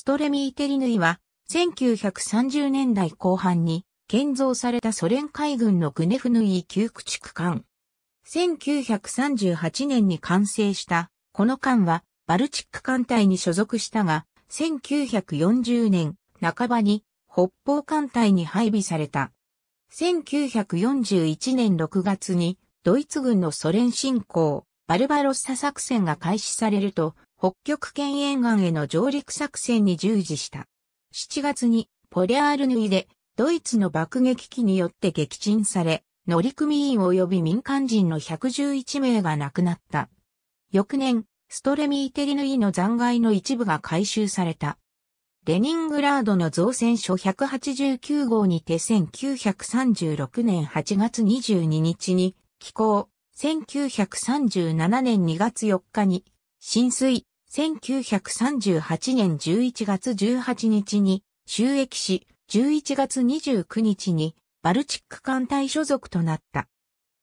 ストレミーテリヌイは、1930年代後半に建造されたソ連海軍のグネフヌイ旧駆逐艦。1938年に完成したこの艦はバルチック艦隊に所属したが、1940年半ばに北方艦隊に配備された。1941年6月にドイツ軍のソ連侵攻、バルバロッサ作戦が開始されると、北極圏沿岸への上陸作戦に従事した。7月にポリアールヌイでドイツの爆撃機によって撃沈され、乗組員及び民間人の111名が亡くなった。翌年、ストレミーテリヌイの残骸の一部が回収された。レニングラードの造船所189号にて1936年8月22日に寄港、1937年2月4日に浸水、1938年11月18日に収益し、11月29日にバルチック艦隊所属となった。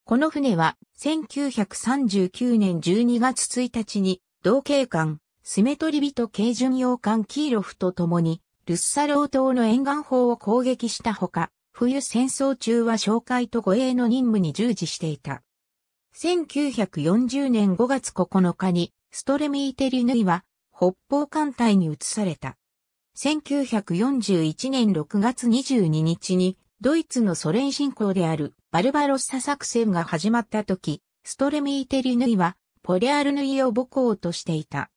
この船は1939年12月1日に同警艦スメトリビト軽巡洋艦キーロフと共にルッサロー島の沿岸砲を攻撃したほか、冬戦争中は哨戒と護衛の任務に従事していた。1940年5月9日にストレミーテリヌイは北方艦隊に移された。1941年6月22日にドイツのソ連侵攻であるバルバロッサ作戦が始まった時、ストレミーテリヌイはポリアルヌイを母校としていた。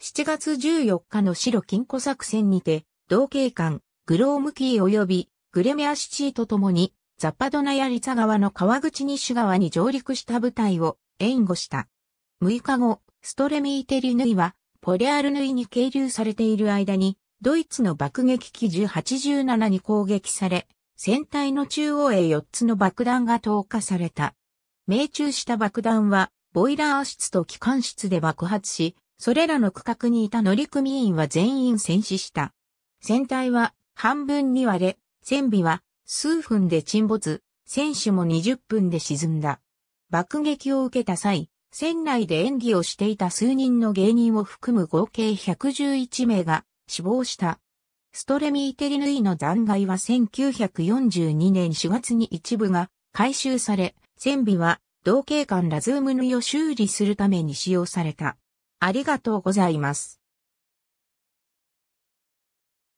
7月14日の白金庫作戦にて、同警官、グロームキー及びグレメアシチーと共にザパドナやリツァ川の川口西川に上陸した部隊を援護した。6日後、ストレミーテリヌイは、ポリアルヌイに係留されている間に、ドイツの爆撃機1087に攻撃され、船体の中央へ4つの爆弾が投下された。命中した爆弾は、ボイラー室と機関室で爆発し、それらの区画にいた乗組員は全員戦死した。船体は半分に割れ、船尾は数分で沈没、選手も20分で沈んだ。爆撃を受けた際、船内で演技をしていた数人の芸人を含む合計111名が死亡した。ストレミーテリヌイの残骸は1942年4月に一部が回収され、船尾は同警官ラズームヌイを修理するために使用された。ありがとうございます。